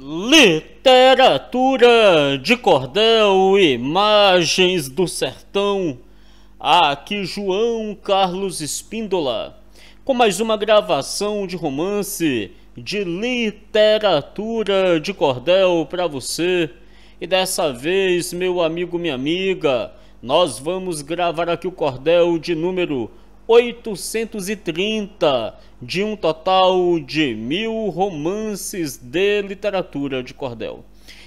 Literatura de cordel, imagens do sertão. Aqui João Carlos Espíndola, com mais uma gravação de romance de literatura de cordel para você. E dessa vez, meu amigo, minha amiga, nós vamos gravar aqui o cordel de número 830, de um total de mil romances de literatura de cordel.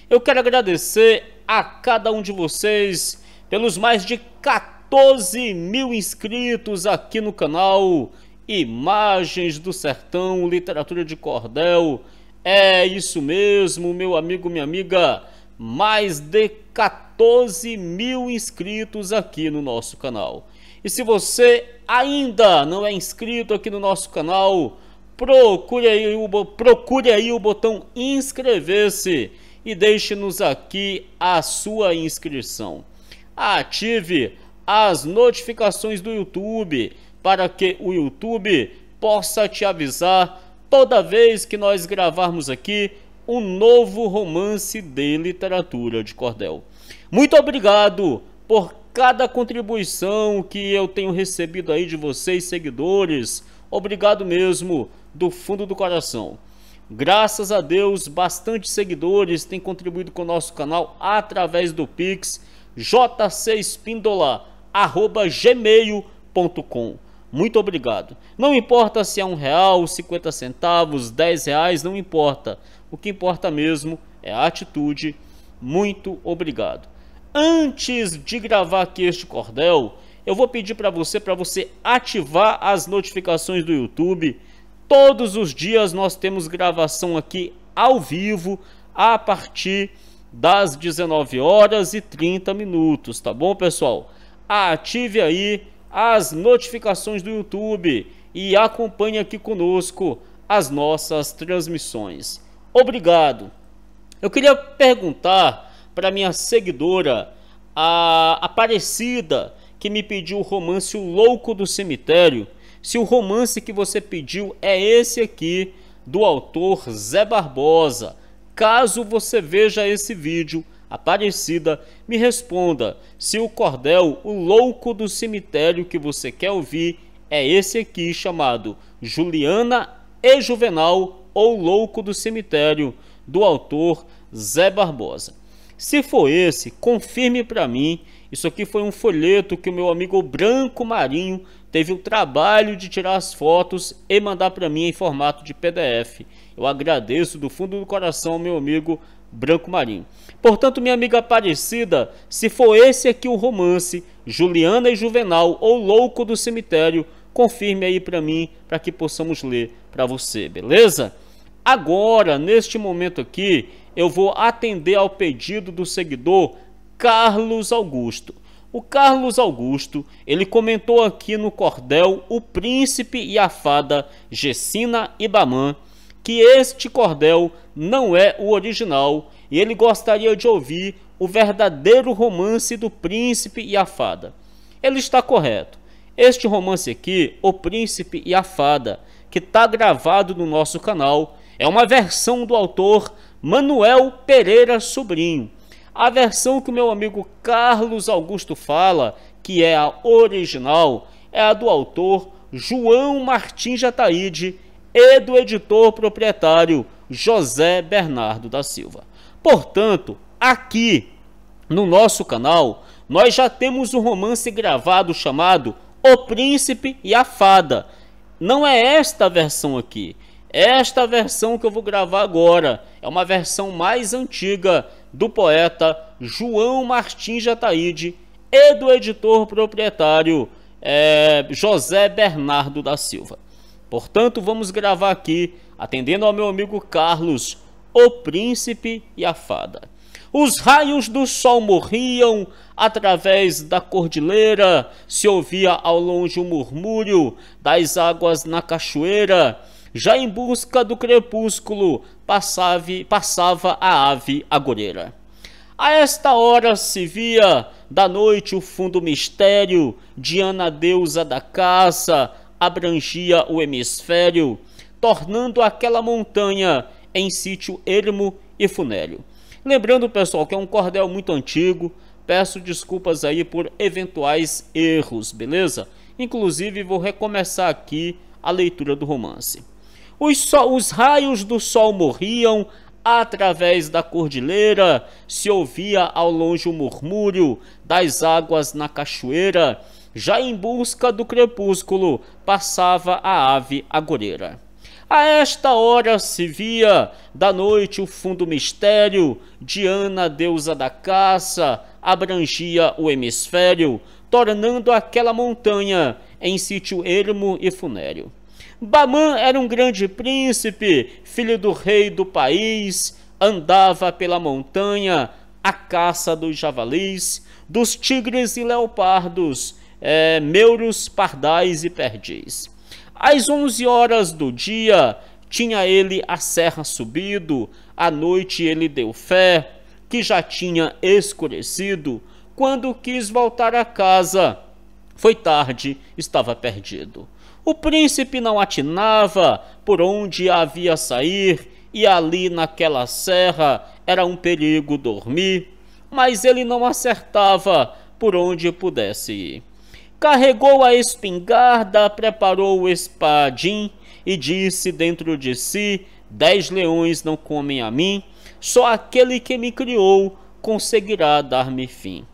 Eu quero agradecer a cada um de vocês pelos mais de 14 mil inscritos aqui no canal Imagens do Sertão Literatura de Cordel. É isso mesmo, meu amigo, minha amiga. Mais de 14 mil inscritos aqui no nosso canal. E se você ainda não é inscrito aqui no nosso canal, procure aí o, procure aí o botão inscrever-se e deixe-nos aqui a sua inscrição. Ative as notificações do YouTube para que o YouTube possa te avisar toda vez que nós gravarmos aqui um novo romance de literatura de cordel. Muito obrigado por cada contribuição que eu tenho recebido aí de vocês, seguidores. Obrigado mesmo, do fundo do coração. Graças a Deus, bastante seguidores têm contribuído com o nosso canal através do Pix jcspindola@gmail.com. Muito obrigado. Não importa se é um real, 50 centavos, 10 reais, não importa. O que importa mesmo é a atitude. Muito obrigado. Antes de gravar aqui este cordel, eu vou pedir para você para você ativar as notificações do YouTube. Todos os dias nós temos gravação aqui ao vivo a partir das 19 horas e 30 minutos, tá bom, pessoal? Ative aí as notificações do YouTube e acompanhe aqui conosco as nossas transmissões. Obrigado. Eu queria perguntar para minha seguidora, a Aparecida, que me pediu o romance O Louco do Cemitério. Se o romance que você pediu é esse aqui, do autor Zé Barbosa. Caso você veja esse vídeo, Aparecida, me responda se o cordel O Louco do Cemitério que você quer ouvir é esse aqui chamado Juliana e Juvenal ou Louco do Cemitério, do autor Zé Barbosa. Se for esse, confirme para mim. Isso aqui foi um folheto que o meu amigo Branco Marinho teve o trabalho de tirar as fotos e mandar para mim em formato de PDF. Eu agradeço do fundo do coração ao meu amigo Branco Marinho. Portanto, minha amiga Aparecida, se for esse aqui o romance, Juliana e Juvenal ou Louco do Cemitério, confirme aí para mim para que possamos ler para você, beleza? Agora, neste momento aqui, eu vou atender ao pedido do seguidor Carlos Augusto. O Carlos Augusto, ele comentou aqui no cordel O Príncipe e a Fada, Gessina e Bamã, que este cordel não é o original e ele gostaria de ouvir o verdadeiro romance do Príncipe e a Fada. Ele está correto. Este romance aqui, O Príncipe e a Fada, que está gravado no nosso canal, é uma versão do autor Manuel Pereira Sobrinho. A versão que o meu amigo Carlos Augusto fala, que é a original, é a do autor João Martins Jataíde e do editor proprietário José Bernardo da Silva. Portanto, aqui no nosso canal, nós já temos um romance gravado chamado O Príncipe e a Fada. Não é esta versão aqui. Esta versão que eu vou gravar agora é uma versão mais antiga do poeta João Martins Jataíde e do editor proprietário é, José Bernardo da Silva. Portanto, vamos gravar aqui, atendendo ao meu amigo Carlos, o príncipe e a fada. Os raios do sol morriam através da cordilheira, se ouvia ao longe o murmúrio das águas na cachoeira já em busca do crepúsculo, passava, passava a ave agulheira. A esta hora se via da noite o fundo mistério de Ana deusa da caça abrangia o hemisfério, tornando aquela montanha em sítio ermo e funéreo. Lembrando, pessoal, que é um cordel muito antigo, peço desculpas aí por eventuais erros, beleza? Inclusive vou recomeçar aqui a leitura do romance. Os, os raios do sol morriam através da cordilheira, se ouvia ao longe o murmúrio das águas na cachoeira. Já em busca do crepúsculo, passava a ave agoreira. A esta hora se via, da noite, o fundo mistério, Diana, deusa da caça, abrangia o hemisfério, tornando aquela montanha em sítio ermo e funéreo. Baman era um grande príncipe, filho do rei do país, andava pela montanha à caça dos javalis, dos tigres e leopardos, é, meuros, pardais e perdiz. Às 11 horas do dia, tinha ele a serra subido, à noite ele deu fé, que já tinha escurecido, quando quis voltar a casa. Foi tarde, estava perdido. O príncipe não atinava por onde havia sair, e ali naquela serra era um perigo dormir, mas ele não acertava por onde pudesse ir. Carregou a espingarda, preparou o espadim e disse dentro de si: Dez leões não comem a mim, só aquele que me criou conseguirá dar-me fim.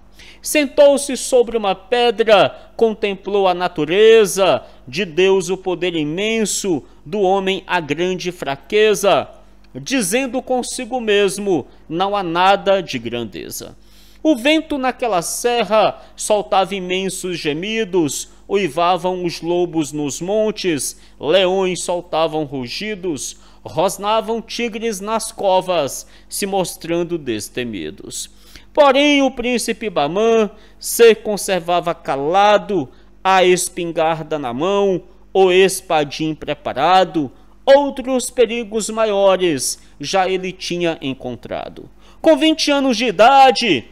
Sentou-se sobre uma pedra, contemplou a natureza de Deus o poder imenso, do homem a grande fraqueza, dizendo consigo mesmo: não há nada de grandeza. O vento naquela serra soltava imensos gemidos, uivavam os lobos nos montes, leões soltavam rugidos, rosnavam tigres nas covas, se mostrando destemidos. Porém, o príncipe Bamã se conservava calado, a espingarda na mão, o espadim preparado, outros perigos maiores já ele tinha encontrado. Com 20 anos de idade,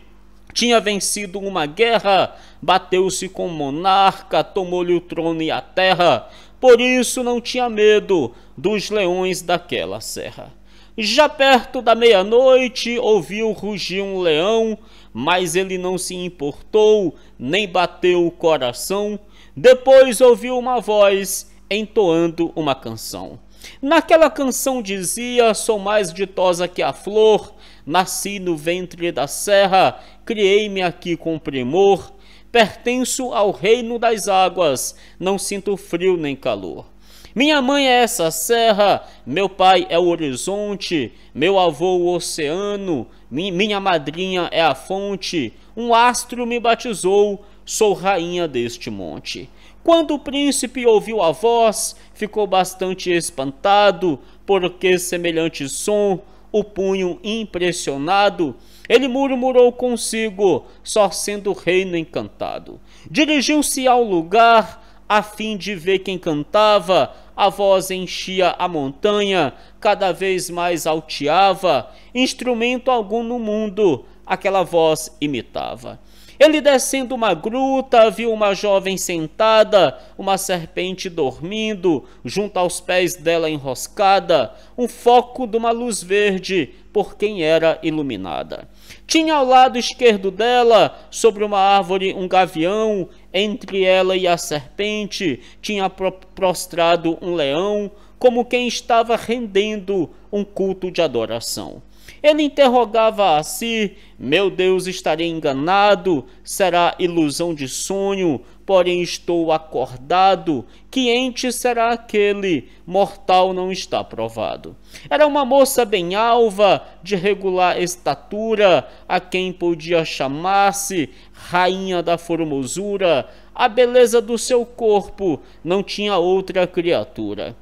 tinha vencido uma guerra, bateu-se com o monarca, tomou-lhe o trono e a terra, por isso não tinha medo dos leões daquela serra. Já perto da meia-noite, ouviu rugir um leão, mas ele não se importou, nem bateu o coração, depois ouviu uma voz entoando uma canção. Naquela canção dizia: Sou mais ditosa que a flor, nasci no ventre da serra, criei-me aqui com primor, pertenço ao reino das águas, não sinto frio nem calor. Minha mãe é essa serra, meu pai é o horizonte, meu avô o oceano, minha madrinha é a fonte, um astro me batizou, sou rainha deste monte. Quando o príncipe ouviu a voz, ficou bastante espantado, porque semelhante som, o punho impressionado, ele murmurou consigo, só sendo o reino encantado. Dirigiu-se ao lugar, a fim de ver quem cantava, a voz enchia a montanha, cada vez mais alteava, instrumento algum no mundo, aquela voz imitava. Ele descendo uma gruta, viu uma jovem sentada, uma serpente dormindo, junto aos pés dela enroscada, um foco de uma luz verde, por quem era iluminada. Tinha ao lado esquerdo dela, sobre uma árvore, um gavião, entre ela e a serpente, tinha prostrado um leão, como quem estava rendendo um culto de adoração. Ele interrogava a si: Meu Deus, estarei enganado? Será ilusão de sonho? Porém, estou acordado. Que ente será aquele? Mortal não está provado. Era uma moça bem alva, de regular estatura, a quem podia chamar-se Rainha da Formosura. A beleza do seu corpo não tinha outra criatura.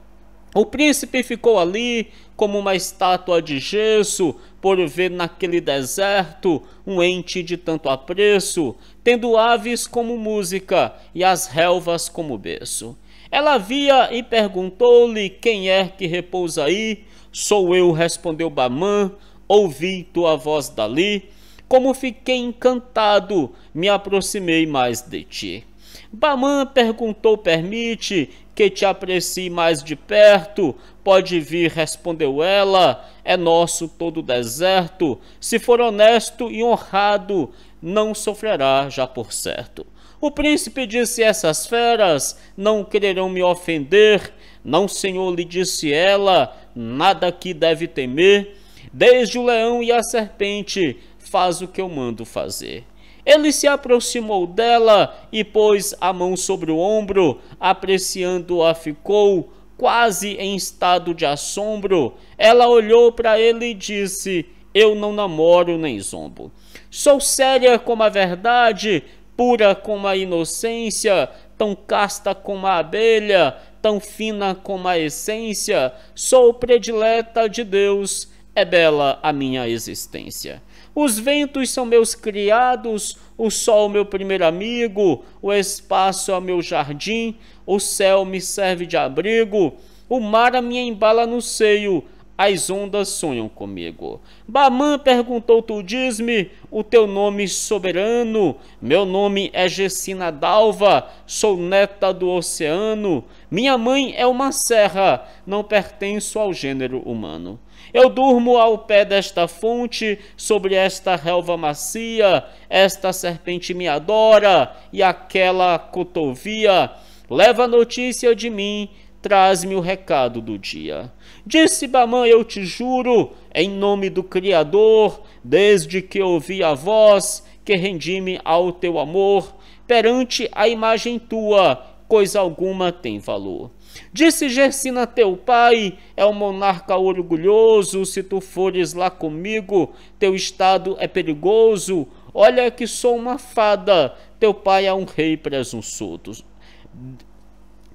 O príncipe ficou ali como uma estátua de gesso, por ver naquele deserto um ente de tanto apreço, tendo aves como música e as relvas como berço. Ela via e perguntou-lhe quem é que repousa aí. Sou eu, respondeu Bamã, ouvi tua voz dali. Como fiquei encantado, me aproximei mais de ti. Baman perguntou: Permite que te aprecie mais de perto? Pode vir, respondeu ela. É nosso todo o deserto. Se for honesto e honrado, não sofrerá já por certo. O príncipe disse: Essas feras não quererão me ofender. Não, senhor, lhe disse ela, nada que deve temer. Desde o leão e a serpente, faz o que eu mando fazer. Ele se aproximou dela e pôs a mão sobre o ombro, apreciando-a ficou quase em estado de assombro. Ela olhou para ele e disse: Eu não namoro nem zombo. Sou séria como a verdade, pura como a inocência, tão casta como a abelha, tão fina como a essência. Sou predileta de Deus, é bela a minha existência. Os ventos são meus criados, o sol meu primeiro amigo, o espaço é meu jardim, o céu me serve de abrigo, o mar a minha embala no seio, as ondas sonham comigo. Baman perguntou: Tu diz-me o teu nome soberano? Meu nome é Gessina Dalva, sou neta do oceano. Minha mãe é uma serra, não pertenço ao gênero humano. Eu durmo ao pé desta fonte, sobre esta relva macia, esta serpente me adora e aquela cotovia. Leva notícia de mim, traz-me o recado do dia. Disse Balaão: Eu te juro, em nome do Criador, desde que ouvi a voz, que rendi-me ao teu amor, perante a imagem tua, coisa alguma tem valor. Disse Gersina teu pai, é um monarca orgulhoso, se tu fores lá comigo, teu estado é perigoso, olha que sou uma fada, teu pai é um rei presunçoso.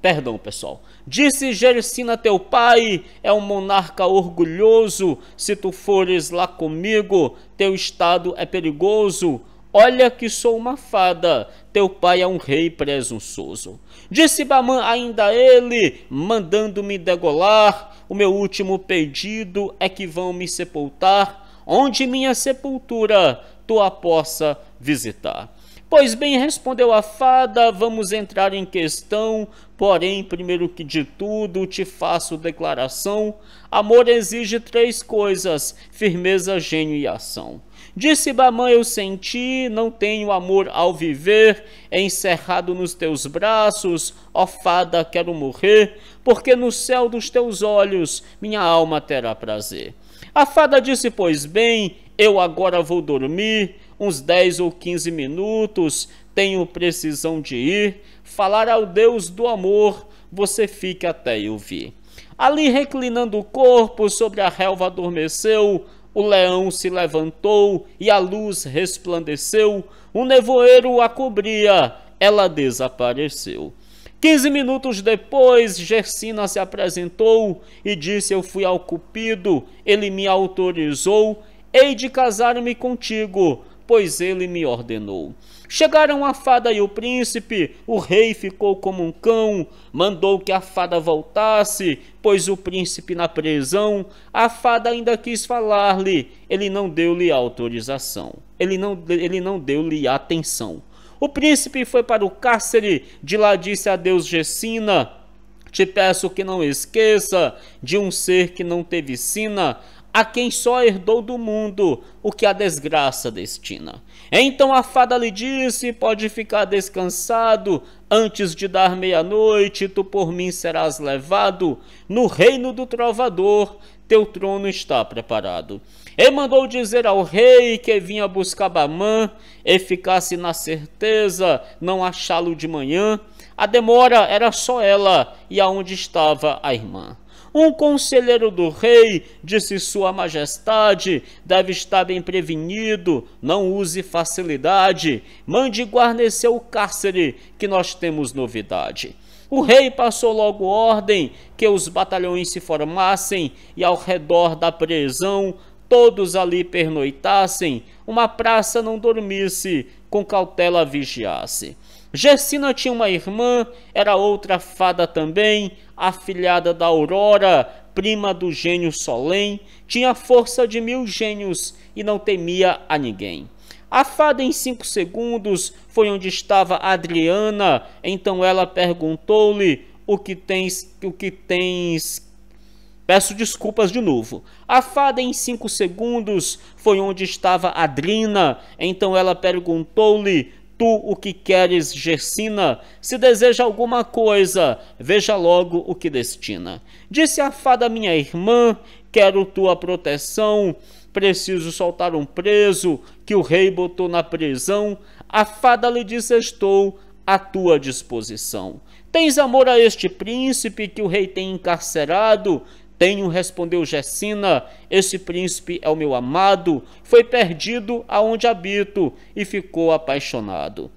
Perdão, pessoal. Disse Gericina teu pai, é um monarca orgulhoso, se tu fores lá comigo, teu estado é perigoso. Olha que sou uma fada, teu pai é um rei presunçoso. Disse Bamã ainda ele, mandando-me degolar, o meu último pedido é que vão me sepultar, onde minha sepultura tu a possa visitar. Pois bem, respondeu a fada, vamos entrar em questão, porém, primeiro que de tudo, te faço declaração: amor exige três coisas: firmeza, gênio e ação. Disse Bamã: Eu senti, não tenho amor ao viver, é encerrado nos teus braços, ó fada, quero morrer, porque no céu dos teus olhos minha alma terá prazer. A fada disse: Pois bem, eu agora vou dormir uns 10 ou 15 minutos, tenho precisão de ir. Falar ao Deus do amor, você fica até eu vir. Ali reclinando o corpo sobre a relva adormeceu, o leão se levantou e a luz resplandeceu, o nevoeiro a cobria, ela desapareceu. Quinze minutos depois, Gersina se apresentou e disse: Eu fui ao Cupido, ele me autorizou, hei de casar-me contigo, pois ele me ordenou. Chegaram a fada e o príncipe, o rei ficou como um cão, mandou que a fada voltasse, pois o príncipe na prisão, a fada ainda quis falar-lhe, ele não deu-lhe autorização, ele não, ele não deu-lhe atenção. O príncipe foi para o cárcere, de lá disse a Deus Gessina, te peço que não esqueça de um ser que não teve sina, a quem só herdou do mundo o que a desgraça destina. Então a fada lhe disse: Pode ficar descansado, antes de dar meia-noite, tu por mim serás levado. No reino do trovador, teu trono está preparado. E mandou dizer ao rei que vinha buscar Bamã, e ficasse na certeza não achá-lo de manhã. A demora era só ela e aonde estava a irmã. Um conselheiro do rei, disse Sua Majestade, deve estar bem prevenido, não use facilidade, mande guarnecer o cárcere, que nós temos novidade. O rei passou logo ordem que os batalhões se formassem e ao redor da prisão todos ali pernoitassem, uma praça não dormisse, com cautela vigiasse. Jessina tinha uma irmã, era outra fada também, afilhada da Aurora, prima do gênio Solém, tinha a força de mil gênios e não temia a ninguém. A fada em cinco segundos foi onde estava Adriana, então ela perguntou-lhe o que tens, o que tens Peço desculpas de novo. A fada, em cinco segundos, foi onde estava Adrina. Então ela perguntou-lhe tu o que queres, Gersina, se deseja alguma coisa, veja logo o que destina. Disse a fada minha irmã, quero tua proteção, preciso soltar um preso que o rei botou na prisão. A fada lhe disse, estou à tua disposição. Tens amor a este príncipe que o rei tem encarcerado? Tenho, respondeu Gessina, esse príncipe é o meu amado, foi perdido aonde habito e ficou apaixonado.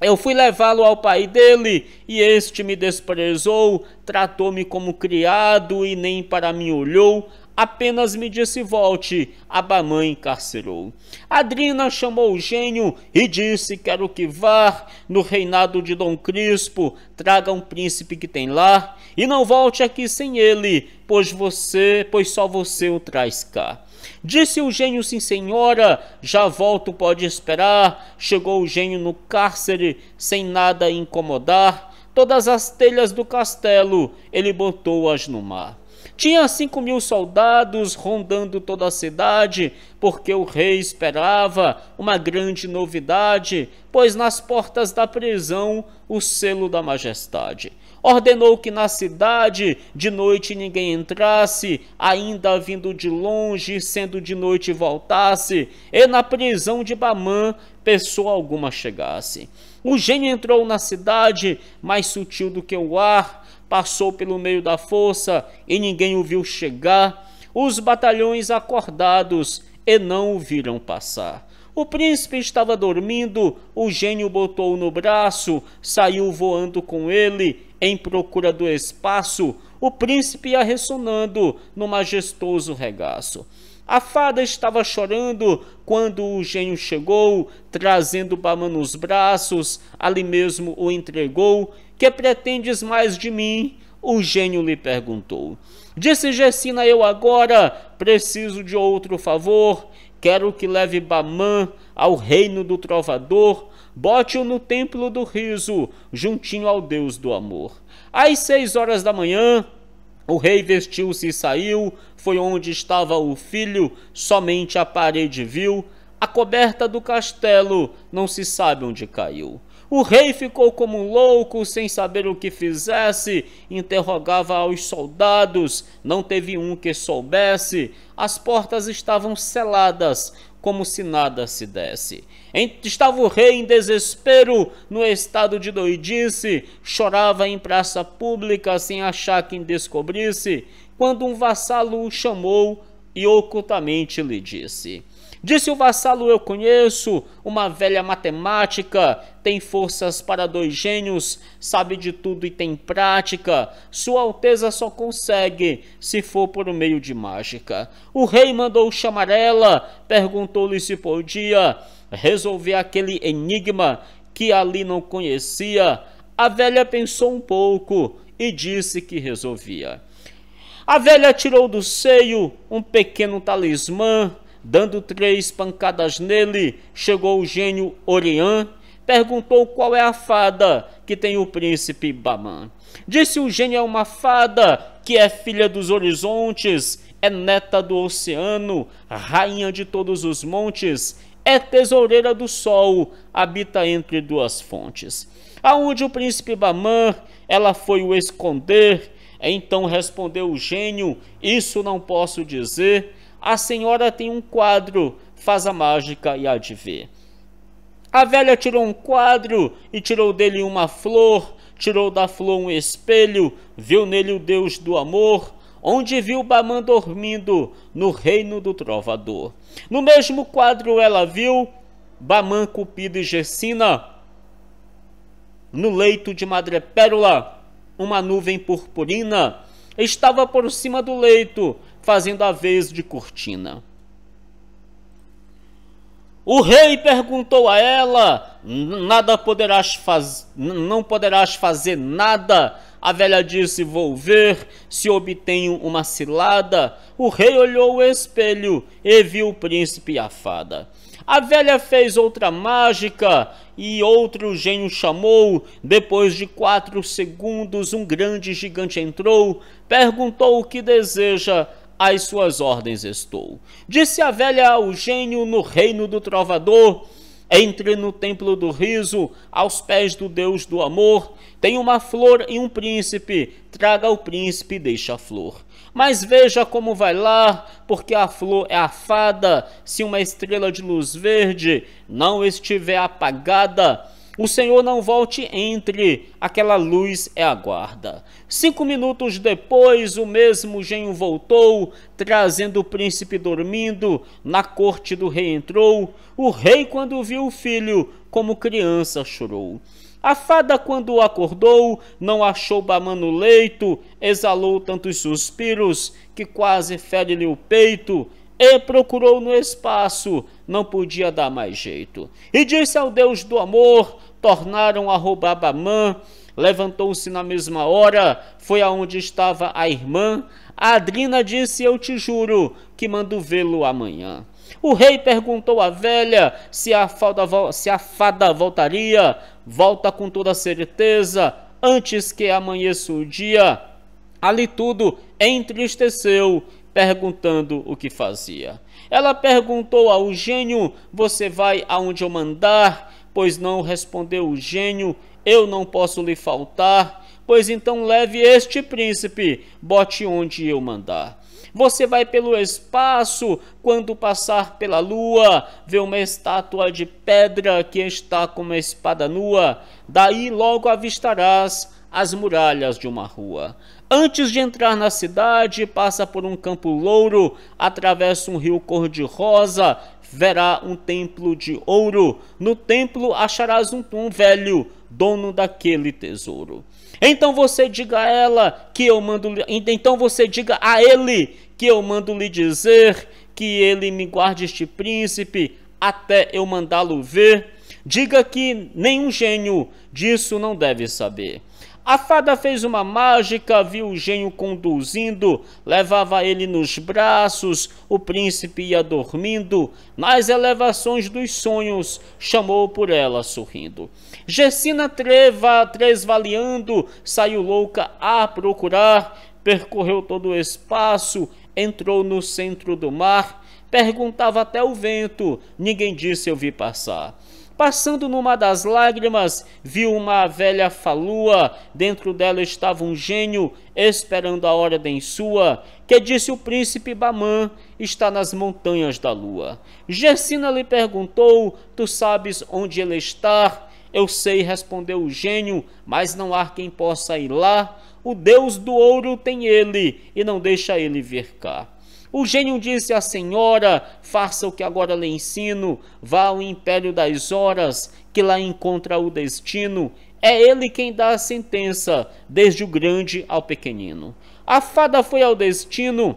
Eu fui levá-lo ao pai dele, e este me desprezou, tratou-me como criado e nem para mim olhou apenas me disse volte, a mamãe encarcerou. Adrina chamou o gênio e disse: Quero que vá no reinado de Dom Crispo, traga um príncipe que tem lá, e não volte aqui sem ele, pois você, pois só você o traz cá. Disse o gênio, sim senhora, já volto, pode esperar. Chegou o gênio no cárcere, sem nada incomodar. Todas as telhas do castelo ele botou-as no mar. Tinha cinco mil soldados rondando toda a cidade, porque o rei esperava uma grande novidade, pois nas portas da prisão o selo da majestade. Ordenou que na cidade de noite ninguém entrasse, ainda vindo de longe, sendo de noite voltasse, e na prisão de Bamã pessoa alguma chegasse. O gênio entrou na cidade, mais sutil do que o ar, passou pelo meio da força e ninguém o viu chegar. Os batalhões acordados e não o viram passar. O príncipe estava dormindo, o gênio botou-o no braço, saiu voando com ele em procura do espaço. O príncipe ia ressonando no majestoso regaço. A fada estava chorando quando o gênio chegou, trazendo Bama nos braços, ali mesmo o entregou que pretendes mais de mim? O gênio lhe perguntou. Disse Gessina: Eu agora preciso de outro favor. Quero que leve Bamã ao reino do trovador. Bote-o no templo do riso, juntinho ao Deus do amor. Às seis horas da manhã, o rei vestiu-se e saiu. Foi onde estava o filho, somente a parede viu. A coberta do castelo não se sabe onde caiu. O rei ficou como um louco, sem saber o que fizesse, interrogava aos soldados, não teve um que soubesse. As portas estavam seladas, como se nada se desse. Estava o rei em desespero, no estado de doidice, chorava em praça pública sem achar quem descobrisse, quando um vassalo o chamou e ocultamente lhe disse: Disse o vassalo: Eu conheço, uma velha matemática, tem forças para dois gênios, sabe de tudo e tem prática. Sua Alteza só consegue se for por meio de mágica. O rei mandou chamar ela, perguntou-lhe se podia resolver aquele enigma que ali não conhecia. A velha pensou um pouco e disse que resolvia. A velha tirou do seio um pequeno talismã Dando três pancadas nele, chegou o gênio Orian, perguntou qual é a fada que tem o príncipe Baman. Disse o gênio é uma fada que é filha dos horizontes, é neta do oceano, rainha de todos os montes, é tesoureira do sol, habita entre duas fontes. Aonde o príncipe Baman, ela foi o esconder. Então respondeu o gênio: Isso não posso dizer a senhora tem um quadro, faz a mágica e há de ver. A velha tirou um quadro e tirou dele uma flor, tirou da flor um espelho, viu nele o Deus do amor, onde viu Baman dormindo no reino do trovador. No mesmo quadro ela viu Baman, Cupido e Gessina no leito de madrepérola, uma nuvem purpurina estava por cima do leito fazendo a vez de cortina. O rei perguntou a ela: Nada poderás fazer, não poderás fazer nada. A velha disse: Vou ver se obtenho uma cilada. O rei olhou o espelho e viu o príncipe e a fada. A velha fez outra mágica e outro gênio chamou. Depois de quatro segundos, um grande gigante entrou, perguntou o que deseja às suas ordens estou. Disse a velha ao gênio no reino do trovador: Entre no templo do riso, aos pés do Deus do amor. Tem uma flor e um príncipe, traga o príncipe e deixa a flor. Mas veja como vai lá, porque a flor é a fada. Se uma estrela de luz verde não estiver apagada, o Senhor não volte entre, aquela luz é a guarda. Cinco minutos depois, o mesmo genho voltou, trazendo o príncipe dormindo, na corte do rei entrou. O rei, quando viu o filho, como criança chorou. A fada, quando acordou, não achou Bamã no leito, exalou tantos suspiros que quase fere-lhe o peito e procurou no espaço, não podia dar mais jeito. E disse ao Deus do amor: tornaram a roubar Bamã. Levantou-se na mesma hora, foi aonde estava a irmã. A Adrina disse: Eu te juro que mando vê-lo amanhã. O rei perguntou à velha se a, fada se a fada voltaria. Volta com toda certeza, antes que amanheça o dia. Ali tudo entristeceu perguntando o que fazia. Ela perguntou ao gênio: Você vai aonde eu mandar? Pois não respondeu o gênio: Eu não posso lhe faltar. Pois então leve este príncipe, bote onde eu mandar. Você vai pelo espaço, quando passar pela lua, vê uma estátua de pedra que está com uma espada nua. Daí logo avistarás as muralhas de uma rua. Antes de entrar na cidade, passa por um campo louro, atravessa um rio cor-de-rosa, verá um templo de ouro. No templo acharás um tom velho, dono daquele tesouro. Então você diga a ela que eu mando então você diga a ele que eu mando lhe dizer que ele me guarde este príncipe até eu mandá-lo ver. Diga que nenhum gênio disso não deve saber. A fada fez uma mágica, viu o genio conduzindo, levava ele nos braços, o príncipe ia dormindo, nas elevações dos sonhos, chamou por ela sorrindo. Gessina treva, tresvaliando, saiu louca a procurar, percorreu todo o espaço, entrou no centro do mar, perguntava até o vento, ninguém disse eu vi passar. Passando numa das lágrimas, viu uma velha falua, dentro dela estava um gênio, esperando a ordem sua, que disse o príncipe Bamã, está nas montanhas da lua. Gersina lhe perguntou, tu sabes onde ele está? Eu sei, respondeu o gênio, mas não há quem possa ir lá. O Deus do ouro tem ele, e não deixa ele vir cá. O gênio disse à senhora: Faça o que agora lhe ensino, vá ao império das horas, que lá encontra o destino. É ele quem dá a sentença, desde o grande ao pequenino. A fada foi ao destino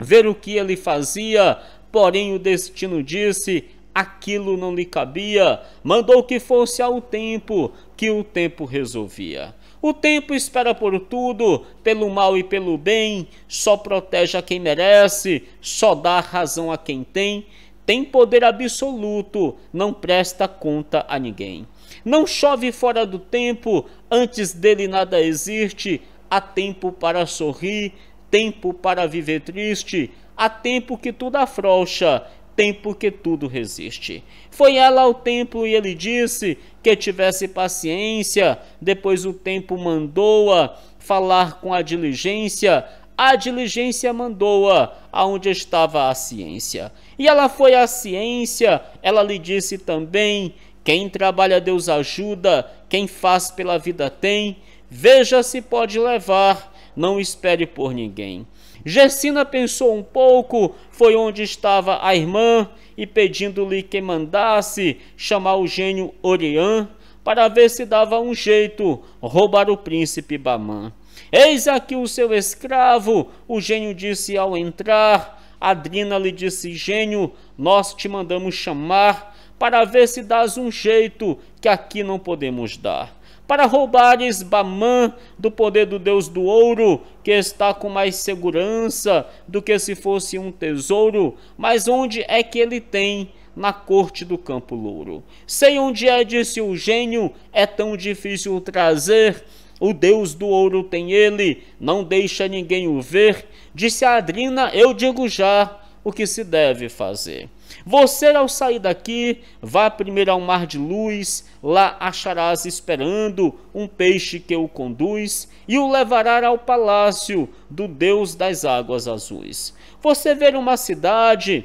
ver o que ele fazia, porém o destino disse: aquilo não lhe cabia, mandou que fosse ao tempo, que o tempo resolvia. O tempo espera por tudo, pelo mal e pelo bem, só protege a quem merece, só dá razão a quem tem, tem poder absoluto, não presta conta a ninguém. Não chove fora do tempo, antes dele nada existe, há tempo para sorrir, tempo para viver triste, há tempo que tudo afrouxa, tempo que tudo resiste. Foi ela ao templo e ele disse que tivesse paciência. Depois o tempo mandou-a falar com a diligência. A diligência mandou-a aonde estava a ciência. E ela foi à ciência, ela lhe disse também: quem trabalha Deus ajuda, quem faz pela vida tem. Veja se pode levar, não espere por ninguém. Gessina pensou um pouco, foi onde estava a irmã, e pedindo-lhe que mandasse chamar o gênio Orian para ver se dava um jeito roubar o príncipe Bamã. Eis aqui o seu escravo, o gênio disse ao entrar. Adrina lhe disse: Gênio, nós te mandamos chamar para ver se dás um jeito que aqui não podemos dar para roubares Bamã do poder do Deus do ouro, que está com mais segurança do que se fosse um tesouro, mas onde é que ele tem? Na corte do campo louro. Sei onde é, disse o gênio, é tão difícil trazer. O Deus do ouro tem ele, não deixa ninguém o ver. Disse a Adrina, eu digo já o que se deve fazer. Você, ao sair daqui, vá primeiro ao mar de luz, lá acharás esperando um peixe que o conduz e o levará ao palácio do Deus das águas azuis. Você ver uma cidade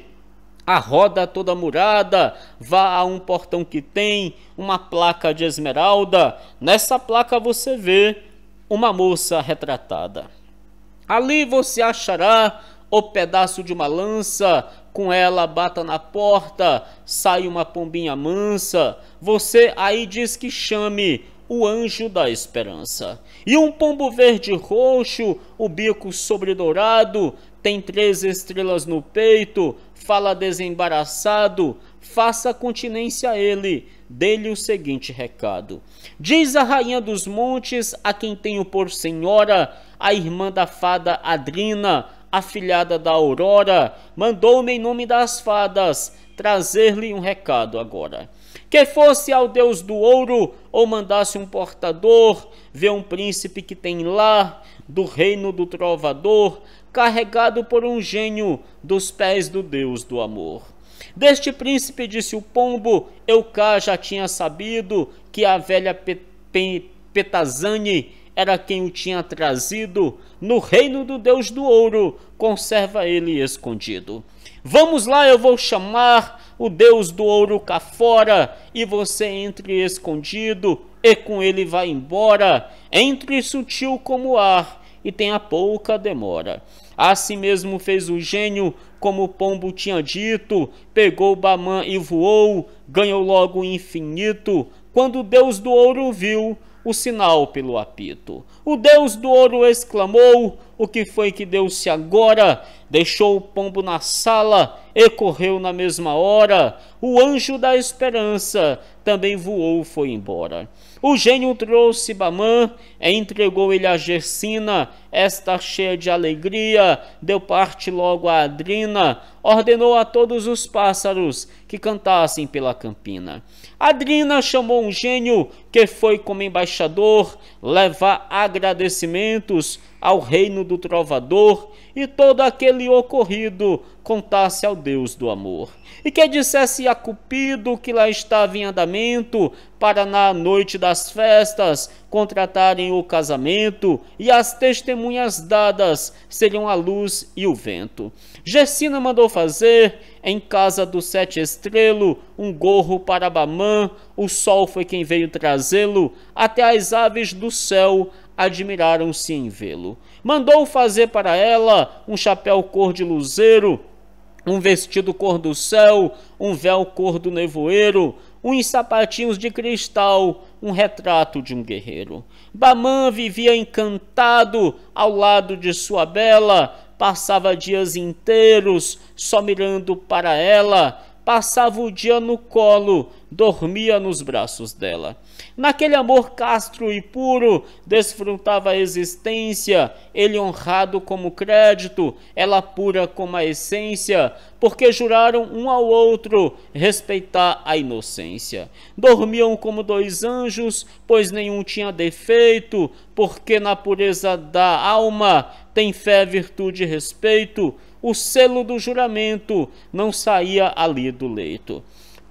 a roda toda murada, vá a um portão que tem uma placa de esmeralda. Nessa placa você vê uma moça retratada. Ali você achará o pedaço de uma lança com ela bata na porta, sai uma pombinha mansa. Você aí diz que chame o anjo da esperança. E um pombo verde roxo, o bico sobredourado, tem três estrelas no peito, fala desembaraçado, faça continência a ele, dê-lhe o seguinte recado. Diz a rainha dos montes, a quem tenho por senhora, a irmã da fada Adrina, afilhada da Aurora, mandou-me em nome das fadas trazer-lhe um recado agora. Que fosse ao Deus do ouro, ou mandasse um portador, ver um príncipe que tem lá, do reino do trovador, carregado por um gênio dos pés do Deus do amor. Deste príncipe, disse o pombo, eu cá já tinha sabido que a velha Petazane era quem o tinha trazido, no reino do Deus do ouro, conserva ele escondido. Vamos lá, eu vou chamar o Deus do ouro cá fora, e você entre escondido, e com ele vai embora, entre sutil como ar, e tenha pouca demora. Assim mesmo fez o gênio, como o pombo tinha dito, pegou o Bamã e voou, ganhou logo o infinito. Quando o Deus do ouro viu, o sinal pelo apito. O deus do ouro exclamou: O que foi que deu-se agora? Deixou o pombo na sala e correu na mesma hora. O anjo da esperança também voou, foi embora. O gênio trouxe Bamã, e entregou-ele a Gersina, esta cheia de alegria, deu parte logo a Adrina, ordenou a todos os pássaros que cantassem pela campina. Adrina chamou um gênio que foi como embaixador levar agradecimentos ao reino do trovador e todo aquele ocorrido contasse ao Deus do amor. E que dissesse a Cupido que lá estava em andamento para na noite das festas contratarem o casamento e as testemunhas dadas seriam a luz e o vento. Gessina mandou fazer em casa do sete estrelo um gorro para Bamã, o sol foi quem veio trazê-lo até as aves do céu admiraram-se em vê-lo. Mandou fazer para ela um chapéu cor de luzeiro, um vestido cor do céu, um véu cor do nevoeiro, uns sapatinhos de cristal, um retrato de um guerreiro. Baman vivia encantado ao lado de sua bela, passava dias inteiros só mirando para ela, passava o dia no colo dormia nos braços dela. Naquele amor castro e puro, desfrutava a existência, ele honrado como crédito, ela pura como a essência, porque juraram um ao outro respeitar a inocência. Dormiam como dois anjos, pois nenhum tinha defeito, porque na pureza da alma tem fé, virtude e respeito. O selo do juramento não saía ali do leito.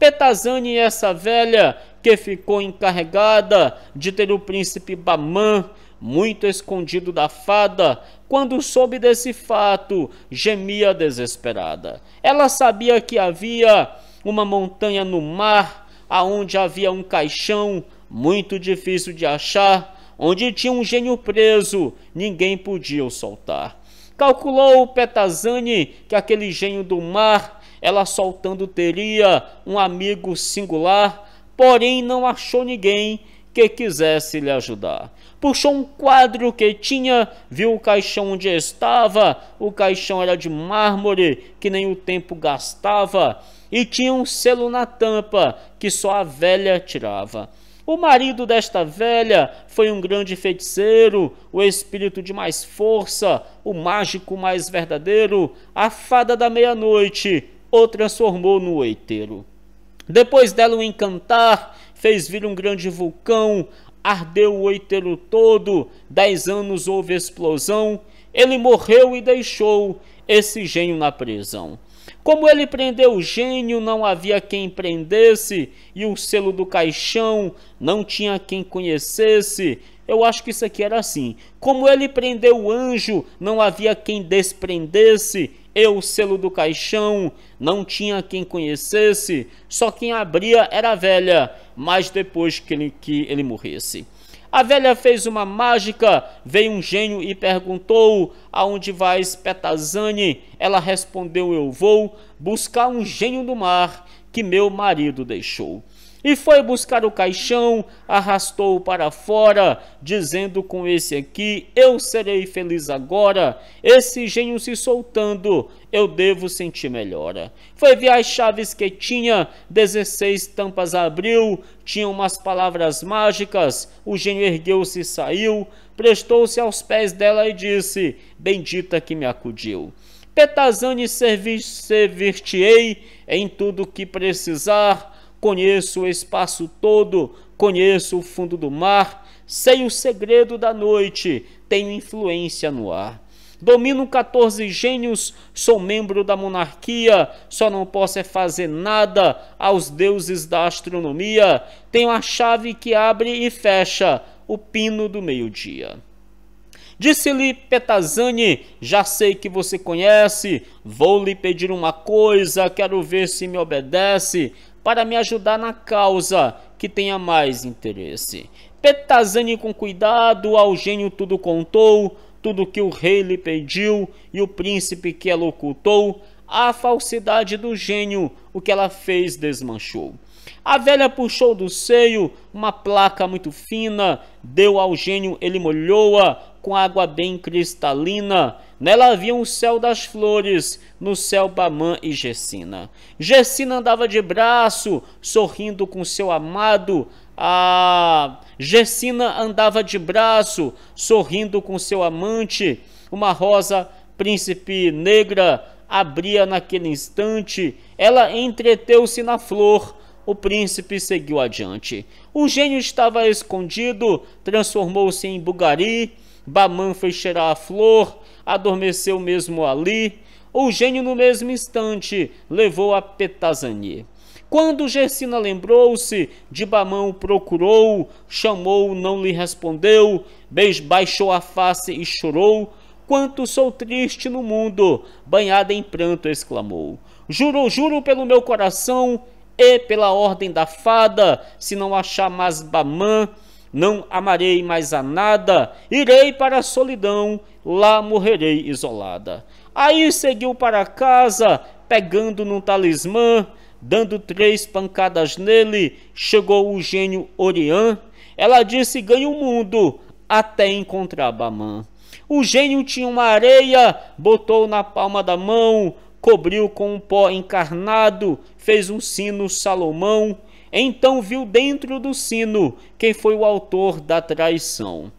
Petazani, essa velha que ficou encarregada de ter o príncipe Baman muito escondido da fada, quando soube desse fato, gemia desesperada. Ela sabia que havia uma montanha no mar, aonde havia um caixão muito difícil de achar, onde tinha um gênio preso, ninguém podia o soltar. Calculou Petazani que aquele gênio do mar ela soltando teria um amigo singular, porém não achou ninguém que quisesse lhe ajudar. Puxou um quadro que tinha, viu o caixão onde estava, o caixão era de mármore que nem o tempo gastava, e tinha um selo na tampa que só a velha tirava. O marido desta velha foi um grande feiticeiro, o espírito de mais força, o mágico mais verdadeiro, a fada da meia-noite, o transformou no oiteiro. Depois dela o encantar, fez vir um grande vulcão, ardeu o oiteiro todo, dez anos houve explosão, ele morreu e deixou esse gênio na prisão. Como ele prendeu o gênio, não havia quem prendesse, e o selo do caixão não tinha quem conhecesse, eu acho que isso aqui era assim. Como ele prendeu o anjo, não havia quem desprendesse. Eu, o selo do caixão, não tinha quem conhecesse. Só quem abria era a velha, mas depois que ele, que ele morresse. A velha fez uma mágica, veio um gênio e perguntou: Aonde vais, Petazane? Ela respondeu: Eu vou buscar um gênio do mar que meu marido deixou. E foi buscar o caixão, arrastou-o para fora, dizendo com esse aqui: Eu serei feliz agora. Esse gênio se soltando, eu devo sentir melhora. Foi ver as chaves que tinha, 16 tampas abriu, tinha umas palavras mágicas, o gênio ergueu-se e saiu, prestou-se aos pés dela e disse: Bendita que me acudiu. Petazane servir-te-ei em tudo que precisar Conheço o espaço todo, conheço o fundo do mar, sei o segredo da noite, tenho influência no ar. Domino 14 gênios, sou membro da monarquia, só não posso é fazer nada aos deuses da astronomia. Tenho a chave que abre e fecha o pino do meio-dia. Disse-lhe Petazani: Já sei que você conhece, vou lhe pedir uma coisa, quero ver se me obedece para me ajudar na causa que tenha mais interesse. Petazane com cuidado, ao gênio tudo contou, tudo que o rei lhe pediu e o príncipe que ela ocultou, a falsidade do gênio, o que ela fez desmanchou. A velha puxou do seio uma placa muito fina, deu ao gênio, ele molhou-a com água bem cristalina Nela havia um céu das flores, no céu Bamã e Gessina. Gessina andava de braço, sorrindo com seu amado. Ah, Gessina andava de braço, sorrindo com seu amante. Uma rosa príncipe negra abria naquele instante. Ela entreteu-se na flor. O príncipe seguiu adiante. O gênio estava escondido, transformou-se em bugari. Baman foi cheirar a flor, adormeceu mesmo ali, o gênio no mesmo instante levou a Petazanie. Quando Gersina lembrou-se, de Bamão, procurou, chamou, não lhe respondeu, baixou a face e chorou. Quanto sou triste no mundo, banhada em pranto, exclamou. Juro, juro pelo meu coração e pela ordem da fada, se não achar mais Bamã, não amarei mais a nada, irei para a solidão lá morrerei isolada. Aí seguiu para casa, pegando num talismã, dando três pancadas nele, chegou o gênio Orián. Ela disse: ganha o mundo, até encontrar Bamã. O gênio tinha uma areia, botou na palma da mão, cobriu com um pó encarnado, fez um sino Salomão. Então viu dentro do sino quem foi o autor da traição.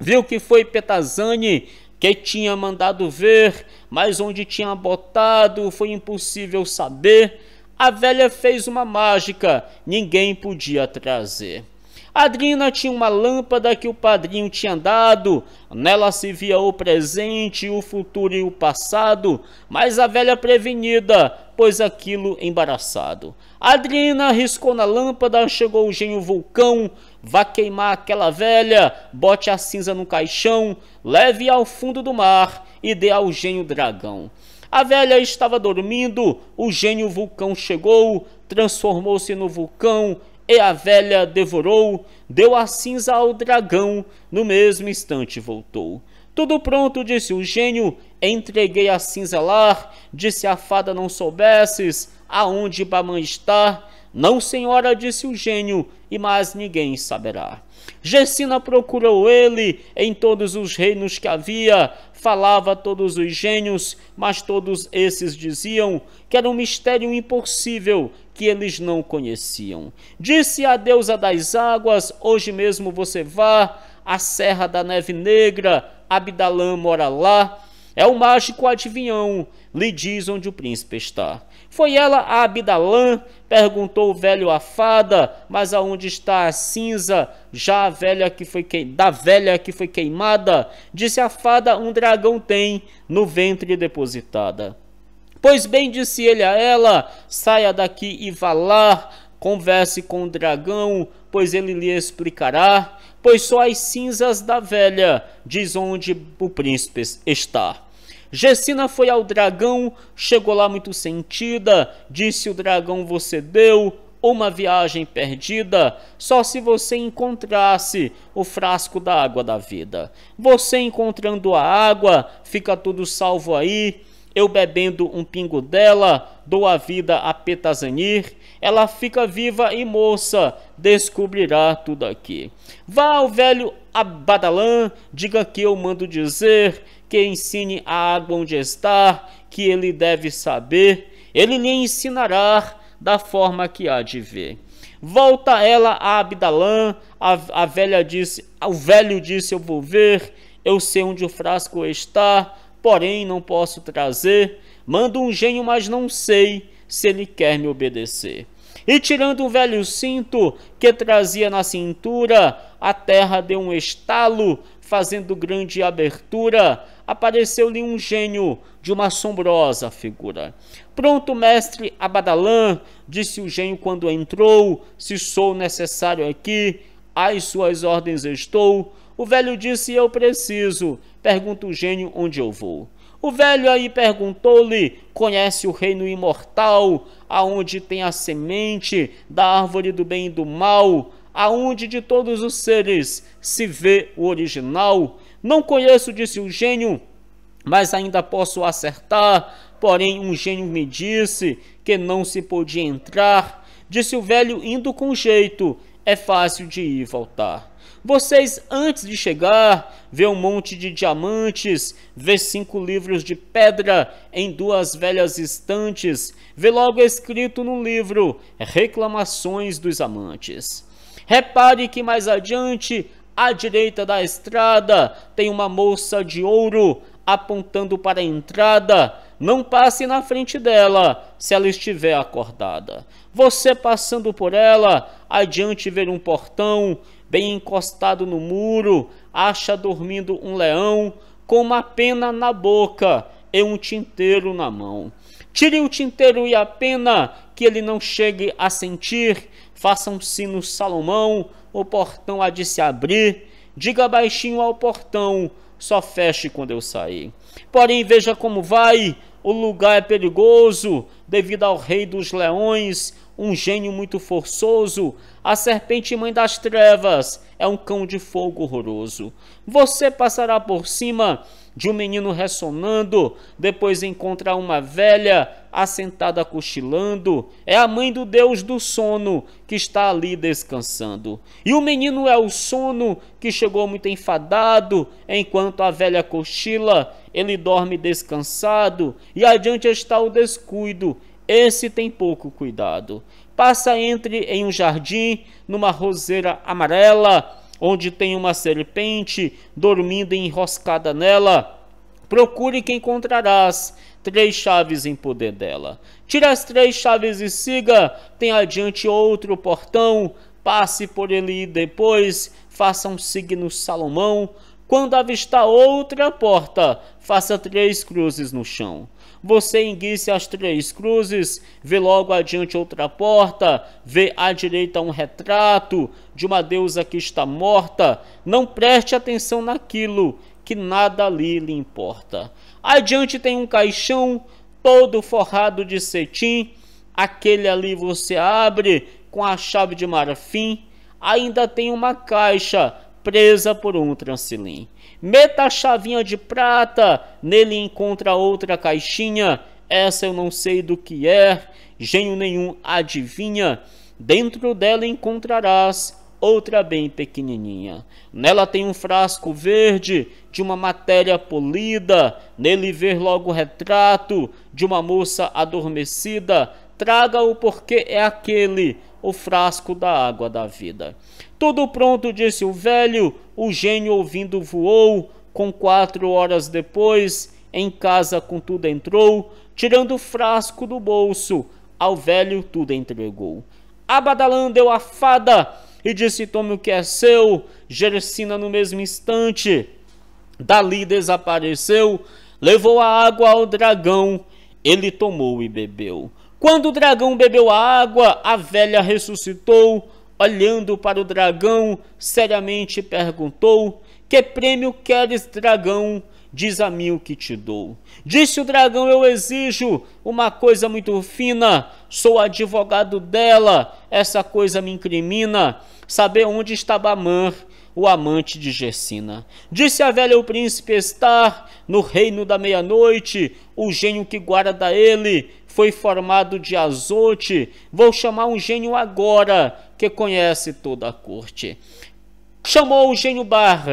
Viu que foi Petazane que tinha mandado ver, mas onde tinha botado foi impossível saber. A velha fez uma mágica, ninguém podia trazer. Adrina tinha uma lâmpada que o padrinho tinha dado, nela se via o presente, o futuro e o passado, mas a velha prevenida, pois aquilo embaraçado. Adrina riscou na lâmpada, chegou o genio vulcão, Vá queimar aquela velha, bote a cinza num caixão, leve ao fundo do mar e dê ao gênio dragão. A velha estava dormindo, o gênio vulcão chegou, transformou-se no vulcão e a velha devorou, deu a cinza ao dragão, no mesmo instante voltou. Tudo pronto, disse o gênio, entreguei a cinza lá, disse a fada não soubesses, aonde Baman está? Não, senhora, disse o gênio, e mais ninguém saberá. Gessina procurou ele em todos os reinos que havia, falava a todos os gênios, mas todos esses diziam que era um mistério impossível que eles não conheciam. Disse a deusa das águas: Hoje mesmo você vá à Serra da Neve Negra, Abdalã mora lá. É o mágico adivinhão, lhe diz onde o príncipe está. Foi ela a Abdalã Perguntou o velho à fada, mas aonde está a cinza? Já a velha que foi que... da velha que foi queimada? Disse a fada: Um dragão tem no ventre depositada. Pois bem, disse ele a ela: Saia daqui e vá lá, converse com o dragão, pois ele lhe explicará. Pois só as cinzas da velha diz onde o príncipe está. Gessina foi ao dragão, chegou lá muito sentida, disse o dragão você deu, uma viagem perdida, só se você encontrasse o frasco da água da vida. Você encontrando a água, fica tudo salvo aí. Eu bebendo um pingo dela, dou a vida a Petazanir. Ela fica viva e moça, descobrirá tudo aqui. Vá ao velho Abadalã, diga que eu mando dizer, que ensine a água onde está, que ele deve saber, ele lhe ensinará da forma que há de ver. Volta ela a Abdalã, a, a velha disse, o velho disse, eu vou ver, eu sei onde o frasco está, porém não posso trazer, mando um genho, mas não sei se ele quer me obedecer. E tirando o velho cinto que trazia na cintura, a terra deu um estalo, fazendo grande abertura, apareceu-lhe um gênio de uma assombrosa figura. Pronto, mestre Abadalã, disse o gênio quando entrou, se sou necessário aqui, às suas ordens estou. O velho disse: Eu preciso. Pergunta o gênio onde eu vou. O velho aí perguntou-lhe: Conhece o reino imortal, aonde tem a semente da árvore do bem e do mal? aonde de todos os seres se vê o original. Não conheço, disse o gênio, mas ainda posso acertar. Porém, um gênio me disse que não se podia entrar. Disse o velho, indo com jeito: é fácil de ir e voltar. Vocês, antes de chegar, vê um monte de diamantes, vê cinco livros de pedra em duas velhas estantes, vê logo escrito no livro Reclamações dos Amantes. Repare que mais adiante, à direita da estrada, tem uma moça de ouro apontando para a entrada. Não passe na frente dela se ela estiver acordada. Você passando por ela, adiante ver um portão, bem encostado no muro, acha dormindo um leão com uma pena na boca e um tinteiro na mão. Tire o tinteiro e a pena, que ele não chegue a sentir. Faça um sino Salomão, o portão há de se abrir. Diga baixinho ao portão, só feche quando eu sair. Porém, veja como vai, o lugar é perigoso, devido ao rei dos leões, um gênio muito forçoso, a serpente mãe das trevas, é um cão de fogo horroroso. Você passará por cima de um menino ressonando, depois encontra uma velha assentada cochilando. É a mãe do Deus do sono que está ali descansando. E o menino é o sono que chegou muito enfadado, enquanto a velha cochila, ele dorme descansado, e adiante está o descuido. Esse tem pouco cuidado. Passa entre em um jardim, numa roseira amarela, onde tem uma serpente dormindo enroscada nela. Procure que encontrarás três chaves em poder dela. Tira as três chaves e siga. Tem adiante outro portão. Passe por ele e depois faça um signo Salomão. Quando avistar outra porta, faça três cruzes no chão. Você enguice as três cruzes, vê logo adiante outra porta, vê à direita um retrato de uma deusa que está morta. Não preste atenção naquilo, que nada ali lhe importa. Adiante tem um caixão todo forrado de cetim. Aquele ali você abre com a chave de marfim. Ainda tem uma caixa presa por um transilim. Meta a chavinha de prata, nele encontra outra caixinha. Essa eu não sei do que é, gênio nenhum adivinha. Dentro dela encontrarás outra bem pequenininha. Nela tem um frasco verde de uma matéria polida, nele ver logo o retrato de uma moça adormecida. Traga-o porque é aquele, o frasco da água da vida. Tudo pronto, disse o velho. O gênio ouvindo voou. Com quatro horas depois, em casa com tudo entrou, tirando o frasco do bolso. Ao velho tudo entregou. Abadalã deu a fada e disse: Tome o que é seu. Gersina no mesmo instante. Dali desapareceu, levou a água ao dragão. Ele tomou e bebeu. Quando o dragão bebeu a água, a velha ressuscitou Olhando para o dragão, seriamente perguntou: Que prêmio queres, dragão? Diz a mim o que te dou. Disse o dragão: Eu exijo uma coisa muito fina, sou advogado dela, essa coisa me incrimina. Saber onde está Bamar, o amante de Gessina. Disse a velha o príncipe "Está no reino da meia-noite, o gênio que guarda ele foi formado de azote. Vou chamar um gênio agora que conhece toda a corte. Chamou o gênio Bar,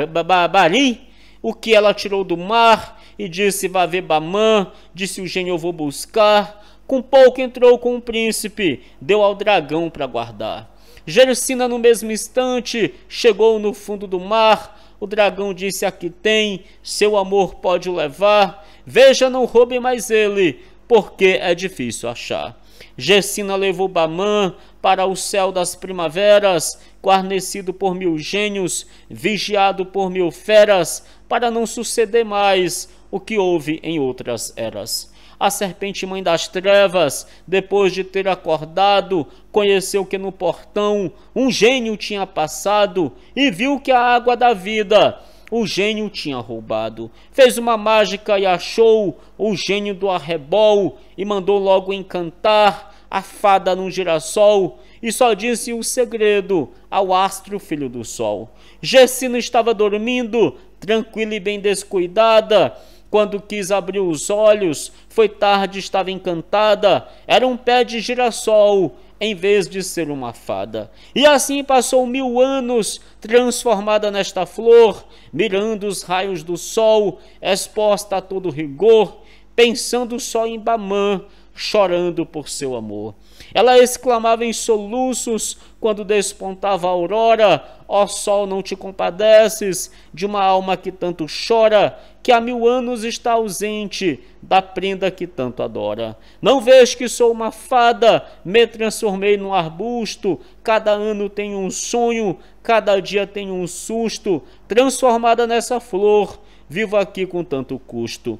o que ela tirou do mar, e disse: Vá ver Bamã. Disse o gênio: Eu vou buscar. Com pouco entrou com o príncipe, deu ao dragão para guardar. Gercina, no mesmo instante, chegou no fundo do mar. O dragão disse: Aqui tem, seu amor pode o levar. Veja, não roube mais ele, porque é difícil achar. Gercina levou Bamã, para o céu das primaveras, guarnecido por mil gênios, vigiado por mil feras, para não suceder mais o que houve em outras eras. A serpente mãe das trevas, depois de ter acordado, conheceu que no portão um gênio tinha passado e viu que a água da vida o gênio tinha roubado. Fez uma mágica e achou o gênio do arrebol e mandou logo encantar a fada num girassol e só disse o um segredo ao astro filho do sol. Gessina estava dormindo, tranquila e bem descuidada. Quando quis abrir os olhos, foi tarde, estava encantada. Era um pé de girassol, em vez de ser uma fada. E assim passou mil anos, transformada nesta flor, mirando os raios do sol, exposta a todo rigor, pensando só em Bamã, chorando por seu amor. Ela exclamava em soluços quando despontava a aurora: Ó oh sol, não te compadeces de uma alma que tanto chora, que há mil anos está ausente da prenda que tanto adora. Não vês que sou uma fada, me transformei num arbusto, cada ano tenho um sonho, cada dia tenho um susto, transformada nessa flor, vivo aqui com tanto custo.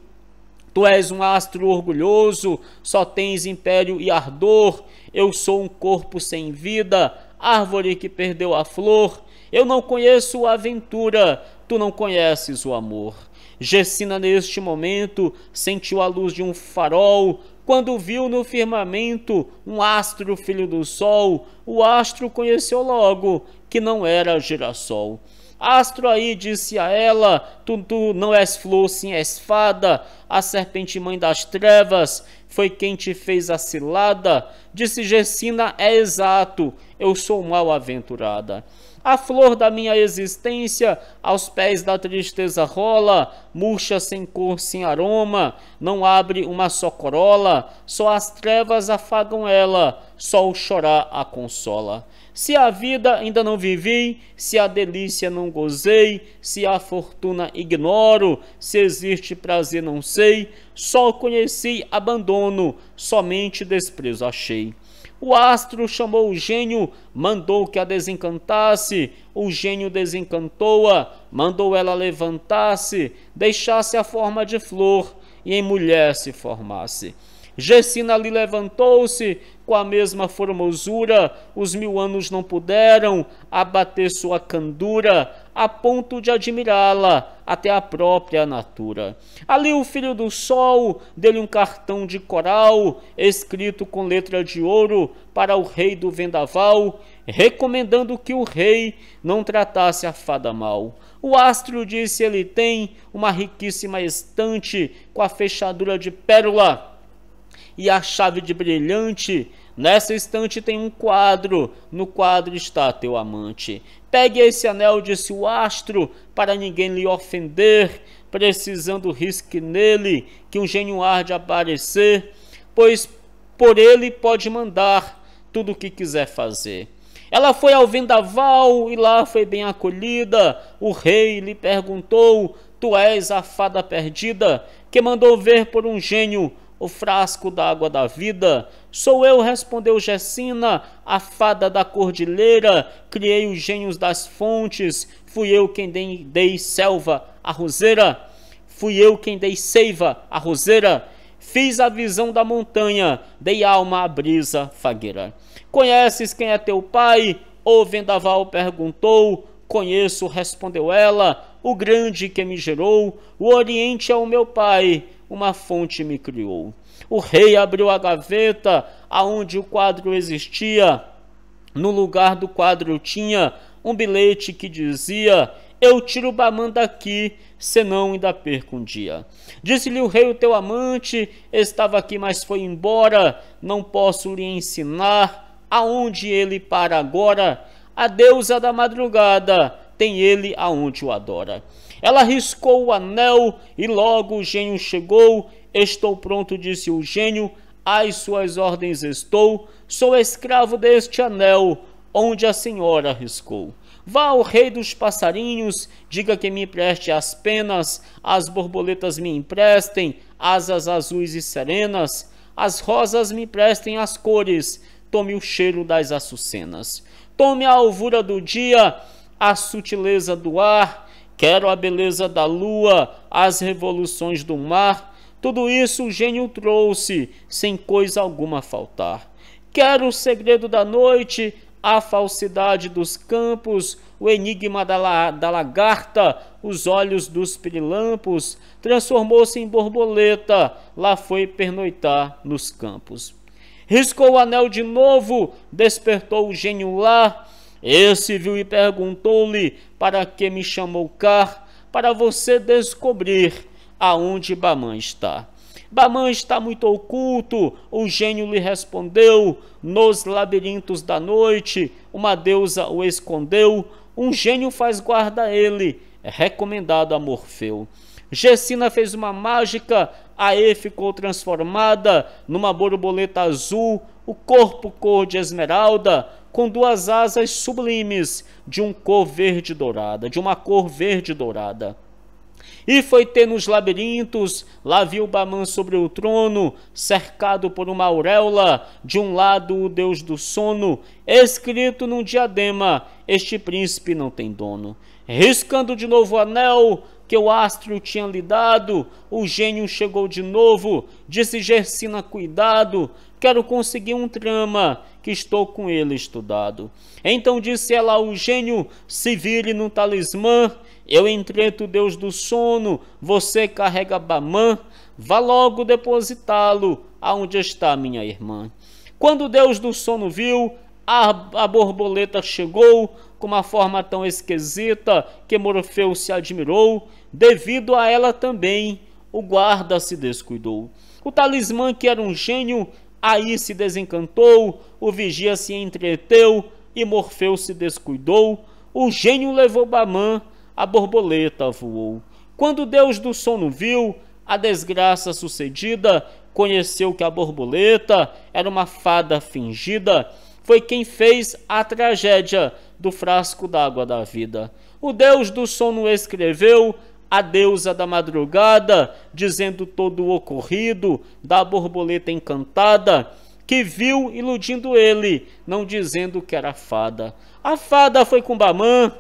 Tu és um astro orgulhoso, só tens império e ardor. Eu sou um corpo sem vida, árvore que perdeu a flor. Eu não conheço a aventura, tu não conheces o amor. Gessina, neste momento, sentiu a luz de um farol, quando viu no firmamento um astro filho do sol, o astro conheceu logo que não era girassol. Astro aí disse a ela: tu, tu não és flor, sim és fada. A serpente mãe das trevas foi quem te fez a cilada. Disse Gessina: é exato, eu sou mal-aventurada. A flor da minha existência aos pés da tristeza rola, murcha sem cor, sem aroma, não abre uma só corola, só as trevas afagam ela, só o chorar a consola. Se a vida ainda não vivi, se a delícia não gozei, se a fortuna ignoro, se existe prazer não sei, só conheci abandono, somente desprezo achei. O astro chamou o gênio, mandou que a desencantasse. O gênio desencantou-a, mandou ela levantasse, deixasse a forma de flor e em mulher se formasse. Gessina ali levantou-se com a mesma formosura, os mil anos não puderam abater sua candura, a ponto de admirá-la até a própria natura. Ali o filho do sol deu-lhe um cartão de coral, escrito com letra de ouro para o rei do vendaval, recomendando que o rei não tratasse a fada mal. O astro disse ele tem uma riquíssima estante com a fechadura de pérola e a chave de brilhante. Nessa estante tem um quadro, no quadro está teu amante. Pegue esse anel, disse o astro, para ninguém lhe ofender, precisando risque nele, que um gênio arde aparecer, pois por ele pode mandar tudo o que quiser fazer. Ela foi ao vendaval e lá foi bem acolhida. O rei lhe perguntou: Tu és a fada perdida que mandou ver por um gênio o frasco da água da vida. Sou eu, respondeu Jessina a fada da cordilheira. Criei os gênios das fontes. Fui eu quem dei selva à roseira. Fui eu quem dei seiva à roseira. Fiz a visão da montanha, dei alma à brisa fagueira. Conheces quem é teu pai? O vendaval perguntou. Conheço, respondeu ela, o grande que me gerou. O Oriente é o meu pai uma fonte me criou. O rei abriu a gaveta aonde o quadro existia. No lugar do quadro tinha um bilhete que dizia: Eu tiro o Baman daqui, senão ainda perco um dia. Disse-lhe o rei: O teu amante estava aqui, mas foi embora. Não posso lhe ensinar aonde ele para agora. A deusa da madrugada tem ele aonde o adora. Ela riscou o anel e logo o gênio chegou. Estou pronto, disse o gênio, às suas ordens estou. Sou escravo deste anel, onde a senhora riscou. Vá ao rei dos passarinhos, diga que me empreste as penas, as borboletas me emprestem, asas azuis e serenas, as rosas me emprestem as cores, tome o cheiro das açucenas. Tome a alvura do dia, a sutileza do ar, Quero a beleza da lua, as revoluções do mar. Tudo isso o gênio trouxe, sem coisa alguma faltar. Quero o segredo da noite, a falsidade dos campos, o enigma da, la da lagarta, os olhos dos pirilampos. Transformou-se em borboleta, lá foi pernoitar nos campos. Riscou o anel de novo, despertou o gênio lá, esse viu e perguntou-lhe: Para que me chamou Car? Para você descobrir aonde Bamã está. Bamã está muito oculto, o gênio lhe respondeu. Nos labirintos da noite, uma deusa o escondeu. Um gênio faz guarda a ele, recomendado a Morfeu. Gessina fez uma mágica, E ficou transformada numa borboleta azul, o corpo cor de esmeralda, com duas asas sublimes de um cor verde dourada, de uma cor verde dourada. E foi ter nos labirintos, lá viu Baman sobre o trono, cercado por uma auréola, de um lado o deus do sono, escrito num diadema, este príncipe não tem dono. Riscando de novo o anel que o astro tinha lhe dado, o gênio chegou de novo, disse Gersina, cuidado, quero conseguir um trama, que estou com ele estudado. Então disse ela ao gênio: Se vire no talismã, eu entreto o Deus do sono, você carrega Bamã, vá logo depositá-lo aonde está minha irmã. Quando Deus do sono viu, a, a borboleta chegou com uma forma tão esquisita que Morfeu se admirou, devido a ela também o guarda se descuidou. O talismã, que era um gênio, Aí se desencantou, o vigia se entreteu e Morfeu se descuidou. O gênio levou Bamã, a borboleta voou. Quando Deus do sono viu a desgraça sucedida, conheceu que a borboleta era uma fada fingida, foi quem fez a tragédia do frasco d'água da vida. O Deus do sono escreveu a deusa da madrugada, dizendo todo o ocorrido, da borboleta encantada, que viu iludindo ele, não dizendo que era fada. A fada foi com Bamã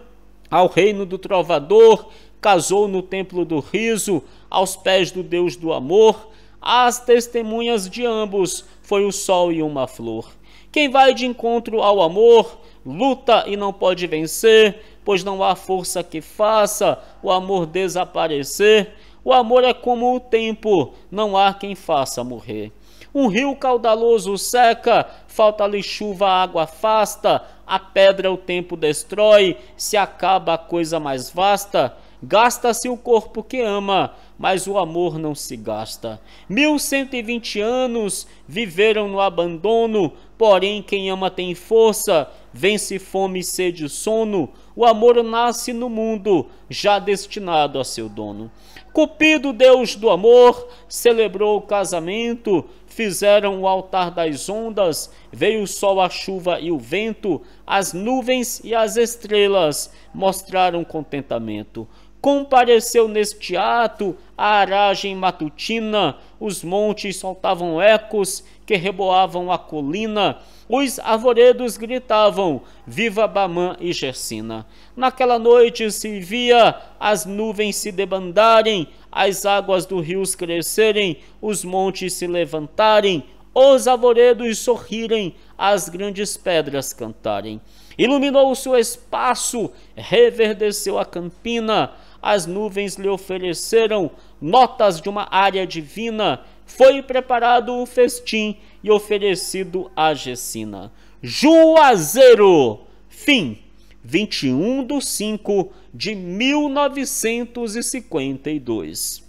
ao reino do trovador, casou no templo do riso, aos pés do deus do amor. As testemunhas de ambos foi o sol e uma flor. Quem vai de encontro ao amor, luta e não pode vencer, pois não há força que faça o amor desaparecer. O amor é como o tempo, não há quem faça morrer. Um rio caudaloso seca, falta-lhe chuva, a água afasta, a pedra o tempo destrói, se acaba a coisa mais vasta. Gasta-se o corpo que ama, mas o amor não se gasta. Mil cento e vinte anos viveram no abandono, porém quem ama tem força, vence fome, sede e sono. O amor nasce no mundo, já destinado a seu dono. Cupido, Deus do amor, celebrou o casamento, fizeram o altar das ondas, veio o sol, a chuva e o vento, as nuvens e as estrelas mostraram contentamento compareceu neste ato a aragem matutina, os montes soltavam ecos que reboavam a colina, os arvoredos gritavam Viva Bamã e Gersina. Naquela noite se via as nuvens se debandarem, as águas dos rios crescerem, os montes se levantarem, os arvoredos sorrirem, as grandes pedras cantarem. Iluminou o seu espaço, reverdeceu a campina, as nuvens lhe ofereceram notas de uma área divina. Foi preparado um festim e oferecido a Gessina. Juazeiro, fim, 21 de 5 de 1952.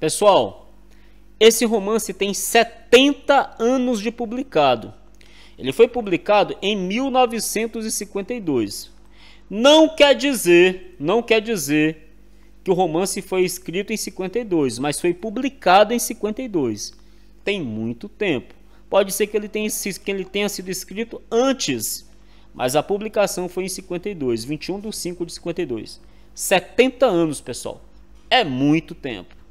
Pessoal, esse romance tem 70 anos de publicado. Ele foi publicado em 1952. Não quer dizer, não quer dizer que o romance foi escrito em 52, mas foi publicado em 52. Tem muito tempo. Pode ser que ele tenha, que ele tenha sido escrito antes, mas a publicação foi em 52, 21 de 5 de 52. 70 anos, pessoal. É muito tempo.